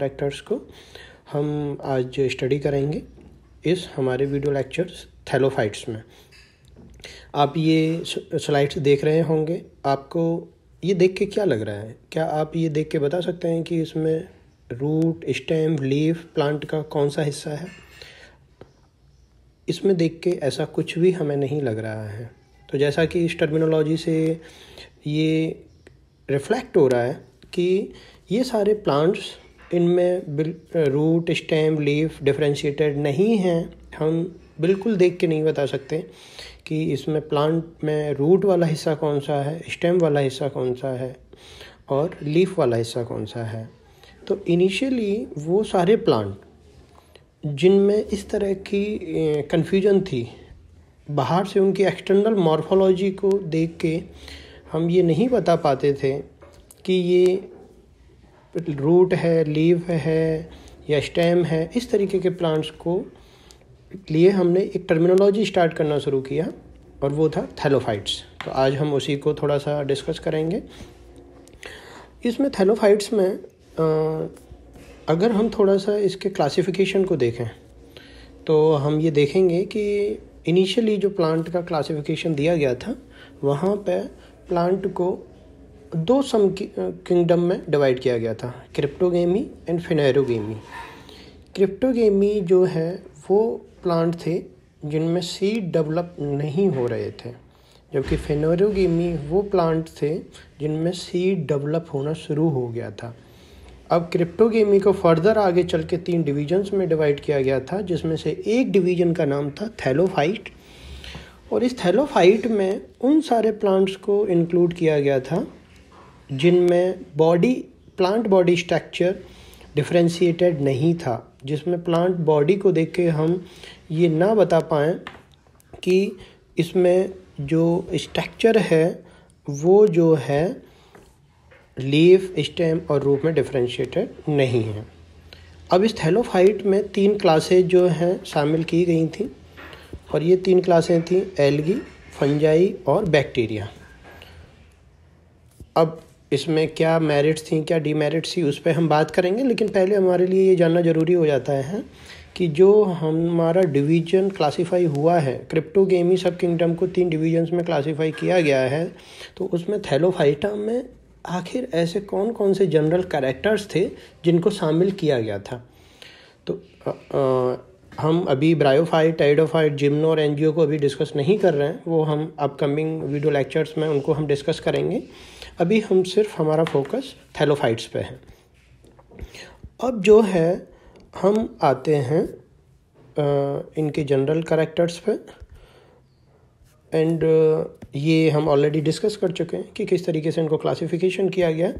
characters को हम आज स्टडी करेंगे इस हमारे वीडियो लेक्चर्स थैलोफाइट्स में आप ये स्लाइड्स देख रहे होंगे आपको ये देख के क्या लग रहा है क्या आप ये देख के बता सकते हैं कि इसमें रूट स्टेम लीफ प्लांट का कौन सा हिस्सा है इसमें देख के ऐसा कुछ भी हमें नहीं लग रहा है तो जैसा कि इस टर्मिनोलॉजी से ये रिफ्लेक्ट हो रहा है कि ये सारे प्लांट्स इनमें रूट स्टेम लीफ डिफ्रेंशिएटेड नहीं हैं हम बिल्कुल देख के नहीं बता सकते कि इसमें प्लांट में रूट वाला हिस्सा कौन सा है स्टेम वाला हिस्सा कौन सा है और लीफ वाला हिस्सा कौन सा है तो इनिशियली वो सारे प्लांट जिनमें इस तरह की कन्फ्यूजन थी बाहर से उनकी एक्सटर्नल मॉर्फोलॉजी को देख के हम ये नहीं बता पाते थे कि ये रूट है लीव है या स्टेम है इस तरीके के प्लांट्स को लिए हमने एक टर्मिनोलॉजी स्टार्ट करना शुरू किया और वो था थैलोफाइट्स तो आज हम उसी को थोड़ा सा डिस्कस करेंगे इसमें थैलोफाइट्स में आ, अगर हम थोड़ा सा इसके क्लासिफिकेशन को देखें तो हम ये देखेंगे कि इनिशियली जो प्लांट का क्लासिफिकेशन दिया गया था वहाँ पे प्लांट को दो सम किंगडम में डिवाइड किया गया था क्रिप्टोगेमी एंड फिनेरोगेमी क्रिप्टोगेमी जो है वो प्लांट थे जिनमें सीड डेवलप नहीं हो रहे थे जबकि फेनोरोगेमी वो प्लांट थे जिनमें सीड डेवलप होना शुरू हो गया था अब क्रिप्टोगेमी को फर्दर आगे चल के तीन डिवीजन्स में डिवाइड किया गया था जिसमें से एक डिवीजन का नाम था थैलोफाइट और इस थैलोफाइट में उन सारे प्लांट्स को इंक्लूड किया गया था जिनमें body plant body structure differentiated नहीं था जिसमें प्लांट बॉडी को देख के हम ये ना बता पाएँ कि इसमें जो स्ट्रक्चर है वो जो है लीफ स्टेम और रूप में डिफ्रेंशिएटेड नहीं है अब इस थैलोफाइट में तीन क्लासेज जो हैं शामिल की गई थी और ये तीन क्लासें थी एल्गी फंजाई और बैक्टीरिया अब इसमें क्या मेरिट्स थी क्या डीमेरिट्स थी उस पर हम बात करेंगे लेकिन पहले हमारे लिए ये जानना ज़रूरी हो जाता है कि जो हमारा डिवीजन क्लासिफाई हुआ है क्रिप्टो गेमी सब किंगडम को तीन डिवीजन्स में क्लासिफाई किया गया है तो उसमें थैलोफाइटा में आखिर ऐसे कौन कौन से जनरल कैरेक्टर्स थे जिनको शामिल किया गया था तो आ, आ, हम अभी ब्रायोफाइट टाइडोफाइट जिम्नो और एनजीओ को अभी डिस्कस नहीं कर रहे हैं वो हम अपकमिंग वीडियो लेक्चर्स में उनको हम डिस्कस करेंगे अभी हम सिर्फ हमारा फोकस थैलोफाइट्स पे है अब जो है हम आते हैं आ, इनके जनरल करेक्टर्स पे एंड ये हम ऑलरेडी डिस्कस कर चुके हैं कि किस तरीके से इनको क्लासिफिकेशन किया गया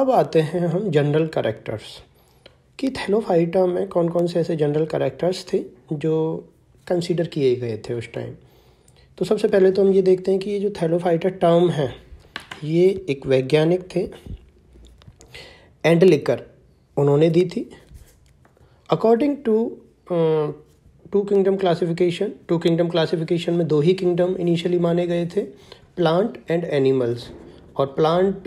अब आते हैं हम जनरल करेक्टर्स कि थैलोफाइटा में कौन कौन से ऐसे जनरल करेक्टर्स थे जो कंसीडर किए गए थे उस टाइम तो सबसे पहले तो हम ये देखते हैं कि ये जो थैलोफाइटा टर्म है ये एक वैज्ञानिक थे एंड लिकर उन्होंने दी थी according to two kingdom classification two kingdom classification में दो ही किंगडम इनिशियली माने गए थे प्लांट एंड एनिमल्स और प्लांट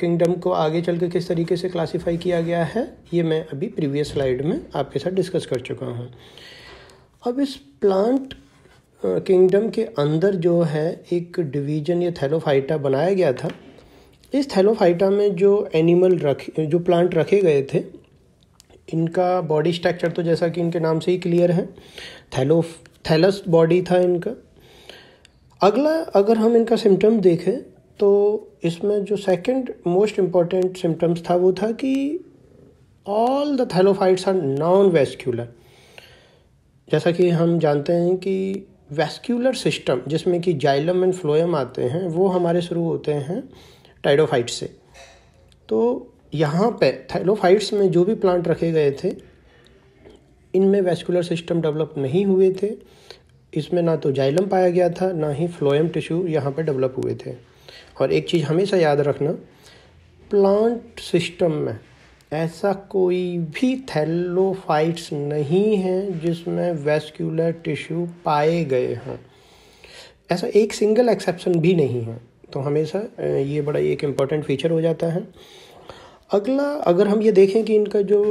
किंगडम uh, को आगे चल के किस तरीके से क्लासिफाई किया गया है ये मैं अभी प्रीवियस स्लाइड में आपके साथ डिस्कस कर चुका हूँ अब इस प्लांट किंगडम uh, के अंदर जो है एक डिवीजन या थैलोफाइटा बनाया गया था इस थैलोफाइटा में जो एनिमल रखे जो प्लांट रखे गए थे इनका बॉडी स्ट्रक्चर तो जैसा कि इनके नाम से ही क्लियर है थैलो थैलस बॉडी था इनका अगला अगर हम इनका सिम्टम देखें तो इसमें जो सेकंड मोस्ट इम्पॉर्टेंट सिम्टम्स था वो था कि all the thallophytes are non vascular जैसा कि हम जानते हैं कि वेस्क्यूलर सिस्टम जिसमें कि जाइलम एंड फ्लोएम आते हैं वो हमारे शुरू होते हैं टाइडोफाइट से तो यहाँ पे थैलोफाइट्स में जो भी प्लांट रखे गए थे इनमें वेस्कुलर सिस्टम डेवलप नहीं हुए थे इसमें ना तो जाइलम पाया गया था ना ही फ्लोएम टिश्यू यहाँ पर डेवलप हुए थे और एक चीज़ हमेशा याद रखना प्लांट सिस्टम में ऐसा कोई भी थैलोफाइट्स नहीं है जिसमें वेस्क्यूलर टिश्यू पाए गए हैं ऐसा एक सिंगल एक्सेप्शन भी नहीं है तो हमेशा ये बड़ा एक इम्पॉर्टेंट फीचर हो जाता है अगला अगर हम ये देखें कि इनका जो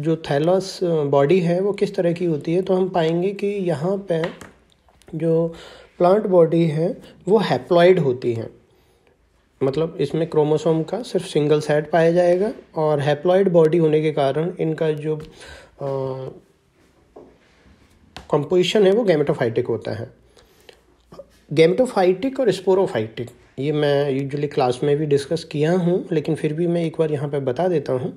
जो थैलस बॉडी है वो किस तरह की होती है तो हम पाएंगे कि यहाँ पे जो प्लांट बॉडी है वो हैप्लॉइड होती हैं मतलब इसमें क्रोमोसोम का सिर्फ सिंगल सेट पाया जाएगा और हैप्लॉयड बॉडी होने के कारण इनका जो कंपोजिशन है वो गैमेटोफाइटिक होता है गैमेटोफाइटिक और स्पोरोफाइटिक ये मैं यूजुअली क्लास में भी डिस्कस किया हूँ लेकिन फिर भी मैं एक बार यहाँ पे बता देता हूँ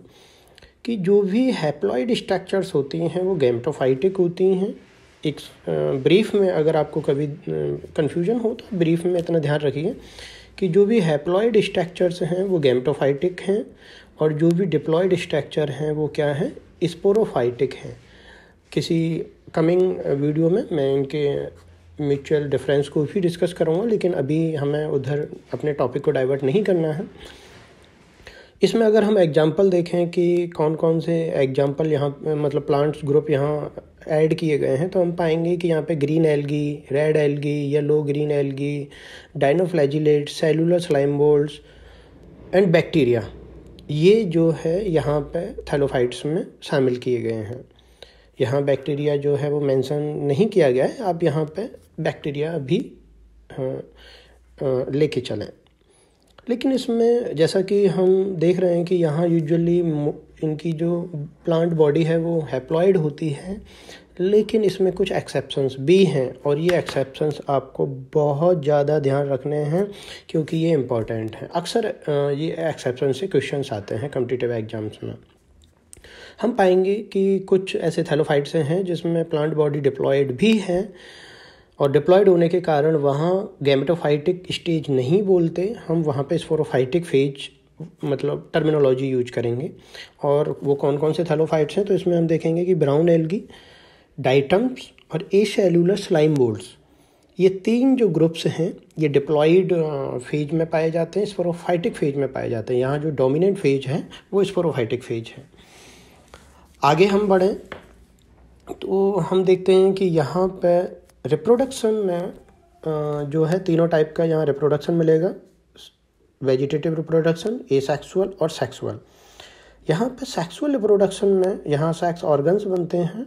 कि जो भी हैप्लॉयड स्ट्रक्चर्स होती हैं वो गैमेटोफाइटिक होती हैं एक ब्रीफ में अगर आपको कभी कन्फ्यूजन हो तो ब्रीफ में इतना ध्यान रखिए कि जो भी हैप्लॉयड स्ट्रक्चर्स हैं वो गैम्टोफाइटिक हैं और जो भी डिप्लॉयड स्ट्रक्चर हैं वो क्या हैं स्पोरोफाइटिक हैं किसी कमिंग वीडियो में मैं इनके म्यूचुअल डिफरेंस को भी डिस्कस करूँगा लेकिन अभी हमें उधर अपने टॉपिक को डाइवर्ट नहीं करना है इसमें अगर हम एग्जांपल देखें कि कौन कौन से एग्जांपल यहाँ मतलब प्लांट्स ग्रुप यहाँ ऐड किए गए हैं तो हम पाएंगे कि यहाँ पे green algae red algae yellow green algae dinoflagellate cellular slime molds and bacteria ये जो है यहाँ पे थैलोफाइट्स में शामिल किए गए हैं यहाँ बैक्टीरिया जो है वो मेंशन नहीं किया गया है आप यहाँ पे बैक्टीरिया भी लेके चलें लेकिन इसमें जैसा कि हम देख रहे हैं कि यहाँ यूजुअली इनकी जो प्लांट बॉडी है वो हैप्लॉयड होती है लेकिन इसमें कुछ एक्सेप्शंस भी हैं और ये एक्सेप्शंस आपको बहुत ज़्यादा ध्यान रखने हैं क्योंकि ये इम्पॉर्टेंट है अक्सर ये एक्सेप्शन से क्वेश्चन आते हैं कम्पिटिटिव एग्जाम्स में हम पाएंगे कि कुछ ऐसे थैलोफाइट्स हैं जिसमें प्लांट बॉडी डिप्लॉयड भी हैं और डिप्लॉयड होने के कारण वहाँ गैमेटोफाइटिक स्टेज नहीं बोलते हम वहाँ पे स्फोरोफाइटिक फेज मतलब टर्मिनोलॉजी यूज करेंगे और वो कौन कौन से थैलोफाइट्स हैं तो इसमें हम देखेंगे कि ब्राउन एल्गी डाइटम्स और ए सेलुलर स्लाइम बोल्ड्स ये तीन जो ग्रुप्स हैं ये डिप्लॉयड फेज में पाए जाते हैं स्पोरोफाइटिक फेज में पाए जाते हैं यहाँ जो डोमिनेंट फेज है वो स्पोरोफाइटिक फेज है आगे हम बढ़ें तो हम देखते हैं कि यहाँ पर रिप्रोडक्शन में जो है तीनों टाइप का यहाँ रिप्रोडक्शन मिलेगा वेजिटेटिव रिप्रोडक्शन ए सेक्सुअल और सेक्सुअल यहाँ पर सेक्सुअल रिप्रोडक्शन में यहाँ सेक्स ऑर्गन्स बनते हैं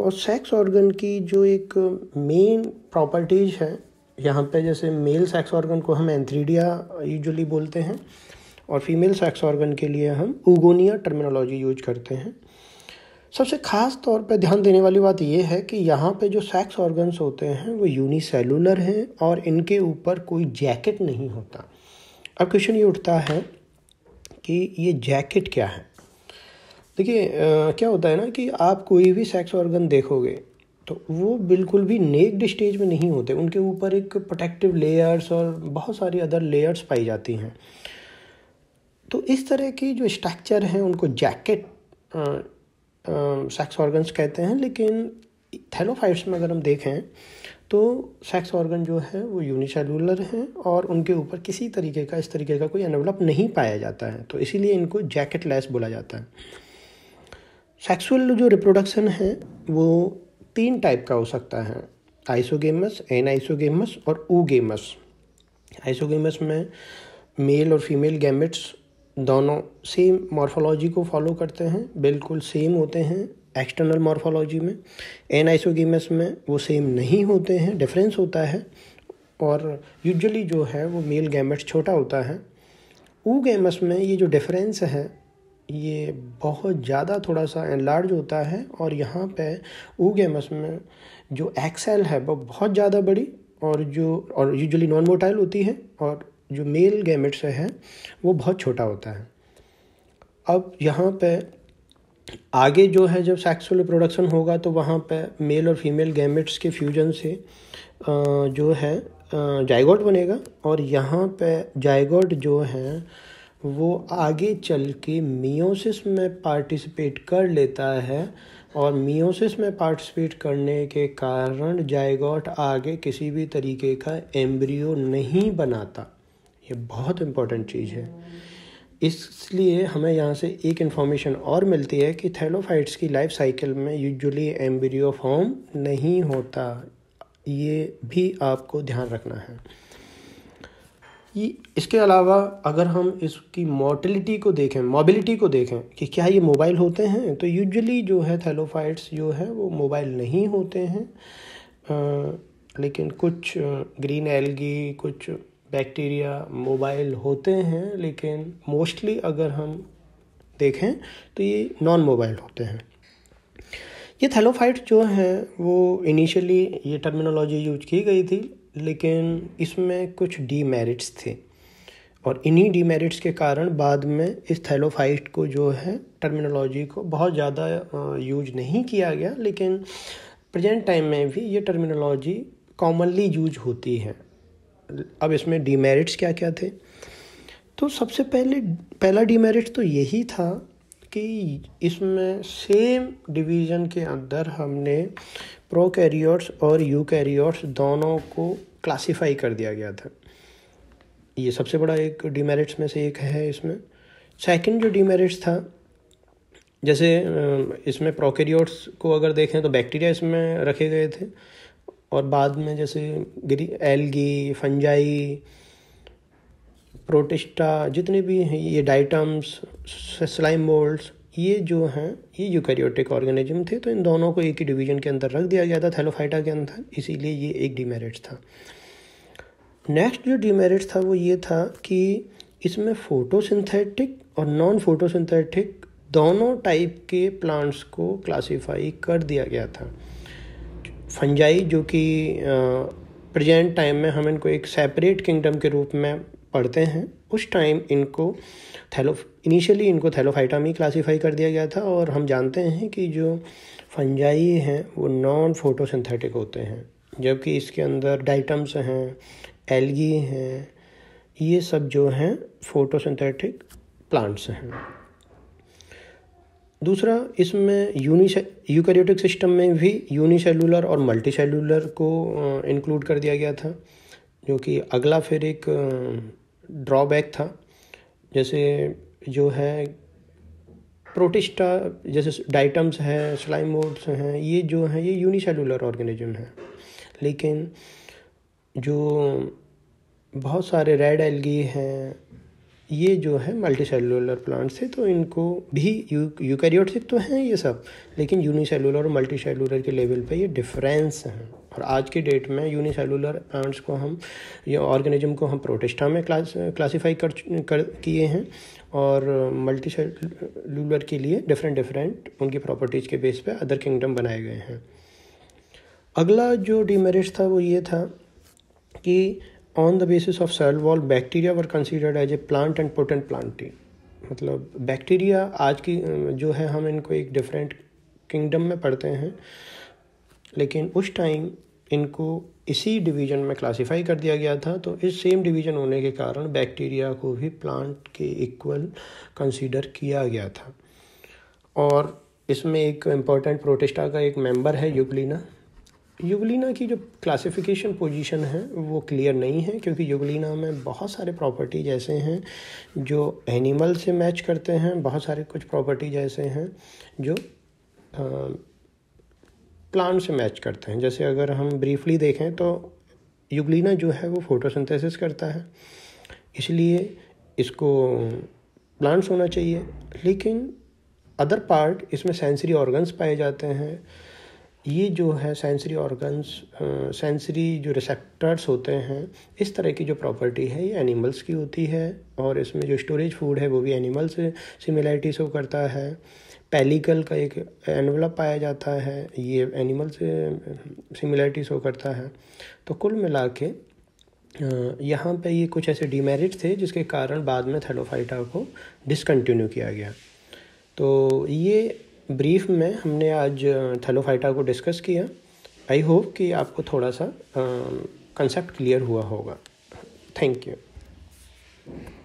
और सेक्स ऑर्गन की जो एक मेन प्रॉपर्टीज़ है यहाँ पे जैसे मेल सेक्स ऑर्गन को हम एंथ्रीडिया यूजुअली बोलते हैं और फीमेल सेक्स ऑर्गन के लिए हम उगोनिया टर्मिनोलॉजी यूज करते हैं सबसे ख़ास तौर पर ध्यान देने वाली बात यह है कि यहाँ पे जो सेक्स ऑर्गन्स होते हैं वो यूनिसेलुलर हैं और इनके ऊपर कोई जैकेट नहीं होता अब क्वेश्चन ये उठता है कि ये जैकेट क्या है देखिए क्या होता है ना कि आप कोई भी सेक्स ऑर्गन देखोगे तो वो बिल्कुल भी नेक्ड स्टेज में नहीं होते उनके ऊपर एक प्रोटेक्टिव लेयर्स और बहुत सारी अदर लेयर्स पाई जाती हैं तो इस तरह की जो स्ट्रक्चर हैं उनको जैकेट सेक्स ऑर्गन्स कहते हैं लेकिन थैलोफाइट्स में अगर हम देखें तो सेक्स ऑर्गन जो है वो यूनिसेलुलर हैं और उनके ऊपर किसी तरीके का इस तरीके का कोई एनवलप नहीं पाया जाता है तो इसीलिए इनको जैकेट लेस बोला जाता है सेक्सुअल जो रिप्रोडक्शन है वो तीन टाइप का हो सकता है आइसोगेमस एन आइसोगेमस और गेमस आइसोगेमस में मेल और फीमेल गैमेट्स दोनों सेम मॉर्फोलॉजी को फॉलो करते हैं बिल्कुल सेम होते हैं एक्सटर्नल मॉर्फोलॉजी में एन आइसोगेमस में वो सेम नहीं होते हैं डिफरेंस होता है और यूजुअली जो है वो मेल गैमेट छोटा होता है ऊ गैमस में ये जो डिफरेंस है ये बहुत ज़्यादा थोड़ा सा लार्ज होता है और यहाँ पे ऊ गैमस में जो एक्सेल है वो बहुत ज़्यादा बड़ी और जो और यूजुअली नॉन मोटाइल होती है और जो मेल गैमेट्स है वो बहुत छोटा होता है अब यहाँ पे आगे जो है जब सेक्सुअल रिप्रोडक्शन होगा तो वहाँ पर मेल और फीमेल गैमेट्स के फ्यूजन से जो है जायगोट बनेगा और यहाँ पे जायगोट जो है वो आगे चल के मियोसिस में पार्टिसिपेट कर लेता है और मियोसिस में पार्टिसिपेट करने के कारण जायगोट आगे किसी भी तरीके का एम्ब्रियो नहीं बनाता ये बहुत इम्पोर्टेंट चीज़ है इसलिए हमें यहाँ से एक इन्फॉर्मेशन और मिलती है कि थैलोफाइट्स की लाइफ साइकिल में यूजुअली एम्ब्रियो फॉर्म नहीं होता ये भी आपको ध्यान रखना है ये इसके अलावा अगर हम इसकी मोटिलिटी को देखें मोबिलिटी को देखें कि क्या ये मोबाइल होते हैं तो यूजुअली जो है थैलोफाइट्स जो है वो मोबाइल नहीं होते हैं आ, लेकिन कुछ ग्रीन एलगी कुछ बैक्टीरिया मोबाइल होते हैं लेकिन मोस्टली अगर हम देखें तो ये नॉन मोबाइल होते हैं ये थैलोफाइट जो हैं वो इनिशियली ये टर्मिनोलॉजी यूज की गई थी लेकिन इसमें कुछ डीमेरिट्स थे और इन्हीं डीमेरिट्स के कारण बाद में इस थैलोफाइट को जो है टर्मिनोलॉजी को बहुत ज़्यादा यूज नहीं किया गया लेकिन प्रेजेंट टाइम में भी ये टर्मिनोलॉजी कॉमनली यूज होती है अब इसमें डीमेरिट्स क्या क्या थे तो सबसे पहले पहला डीमेरिट तो यही था कि इसमें सेम डिवीज़न के अंदर हमने प्रो कैरियर्स और यू कैरियर्स दोनों को क्लासिफाई कर दिया गया था ये सबसे बड़ा एक डीमेरिट्स में से एक है इसमें सेकंड जो डीमेरिट्स था जैसे इसमें प्रोकेरियोट्स को अगर देखें तो बैक्टीरिया इसमें रखे गए थे और बाद में जैसे ग्री एलगी फंजाई प्रोटिस्टा जितने भी हैं ये डाइटम्स स्लाइम मोल्ड्स ये जो हैं ये यूकैरियोटिक ऑर्गेनिज्म थे तो इन दोनों को एक ही डिवीजन के अंदर रख दिया गया था थैलोफाइटा के अंदर इसीलिए ये एक डीमेरिट था नेक्स्ट जो डीमेरिट था वो ये था कि इसमें फोटोसिंथेटिक और नॉन फोटोसिंथेटिक दोनों टाइप के प्लांट्स को क्लासिफाई कर दिया गया था फंजाई जो कि प्रेजेंट टाइम में हम इनको एक सेपरेट किंगडम के रूप में पढ़ते हैं उस टाइम इनको थैलो इनिशियली इनको थैलोफाइटा में क्लासीफाई कर दिया गया था और हम जानते हैं कि जो फंजाई हैं वो नॉन फोटोसिंथेटिक होते हैं जबकि इसके अंदर डाइटम्स हैं एलगी हैं ये सब जो हैं फोटोसिंथेटिक प्लांट्स हैं दूसरा इसमें यूनिसे यूकैरियोटिक सिस्टम में भी यूनिसेलुलर और मल्टीसेलुलर को इंक्लूड कर दिया गया था जो कि अगला फिर एक ड्रॉबैक था जैसे जो है प्रोटिस्टा जैसे डाइटम्स हैं स्लाइम बोर्ड्स हैं ये जो हैं ये यूनिसेलुलर ऑर्गेनिज्म हैं लेकिन जो बहुत सारे रेड एलगी हैं ये जो है मल्टी सेलुलर प्लांट्स है तो इनको भी यू यूकैरियोटिक तो हैं ये सब लेकिन यूनिसेलुलर और मल्टी सेलुलर के लेवल पे ये डिफरेंस हैं और आज के डेट में यूनिसेलुलर प्लांट्स को हम या ऑर्गेनिज्म को हम प्रोटेस्टा में क्लास क्लासीफाई कर, कर किए हैं और मल्टी सेलुलर के लिए डिफरेंट डिफरेंट उनकी प्रॉपर्टीज़ के बेस पे अदर किंगडम बनाए गए हैं अगला जो डिमेरिट था वो ये था कि on the basis of cell wall bacteria were considered as a plant and पोटेंट प्लांटी मतलब बैक्टीरिया आज की जो है हम इनको एक डिफरेंट किंगडम में पढ़ते हैं लेकिन उस टाइम इनको इसी डिवीज़न में क्लासिफाई कर दिया गया था तो इस सेम डिवीज़न होने के कारण बैक्टीरिया को भी प्लांट के इक्वल कंसीडर किया गया था और इसमें एक इम्पॉर्टेंट प्रोटेस्टा का एक मेंबर है यूक्लिना युगलिना की जो क्लासिफिकेशन पोजीशन है वो क्लियर नहीं है क्योंकि युगलिना में बहुत सारे प्रॉपर्टीज ऐसे हैं जो एनिमल से मैच करते हैं बहुत सारे कुछ प्रॉपर्टीज ऐसे हैं जो प्लांट से मैच करते हैं जैसे अगर हम ब्रीफली देखें तो युगलिना जो है वो फोटोसिंथेसिस करता है इसलिए इसको प्लांट्स होना चाहिए लेकिन अदर पार्ट इसमें सेंसरी ऑर्गन्स पाए जाते हैं ये जो है सेंसरी ऑर्गन्स सेंसरी जो रिसेप्टर्स होते हैं इस तरह की जो प्रॉपर्टी है ये एनिमल्स की होती है और इसमें जो स्टोरेज फूड है वो भी एनिमल्स से सिमिलैरिटी शो करता है पेलिकल का एक एनवलप पाया जाता है ये एनिमल्स से सिमिलैरिटी शो करता है तो कुल मिला के यहाँ पर ये कुछ ऐसे डिमेरिट थे जिसके कारण बाद में थैलोफाइटा को डिसकंटिन्यू किया गया तो ये ब्रीफ में हमने आज थैलोफाइटा को डिस्कस किया आई होप कि आपको थोड़ा सा कंसेप्ट क्लियर हुआ होगा थैंक यू